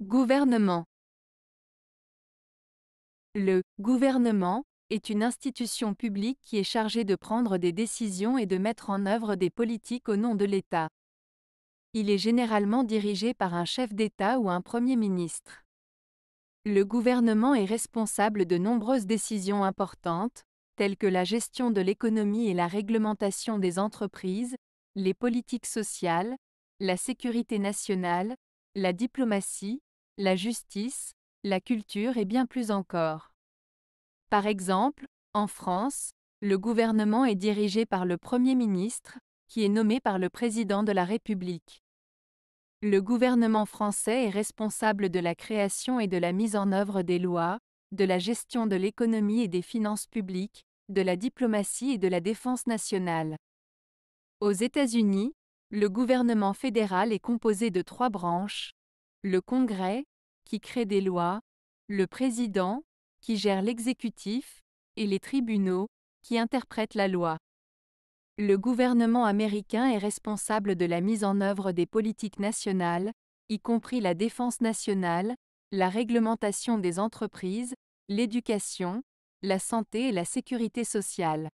Gouvernement Le gouvernement est une institution publique qui est chargée de prendre des décisions et de mettre en œuvre des politiques au nom de l'État. Il est généralement dirigé par un chef d'État ou un Premier ministre. Le gouvernement est responsable de nombreuses décisions importantes, telles que la gestion de l'économie et la réglementation des entreprises, les politiques sociales, la sécurité nationale, la diplomatie, la justice, la culture et bien plus encore. Par exemple, en France, le gouvernement est dirigé par le Premier ministre, qui est nommé par le Président de la République. Le gouvernement français est responsable de la création et de la mise en œuvre des lois, de la gestion de l'économie et des finances publiques, de la diplomatie et de la défense nationale. Aux États-Unis, le gouvernement fédéral est composé de trois branches, le Congrès, qui crée des lois, le président, qui gère l'exécutif, et les tribunaux, qui interprètent la loi. Le gouvernement américain est responsable de la mise en œuvre des politiques nationales, y compris la défense nationale, la réglementation des entreprises, l'éducation, la santé et la sécurité sociale.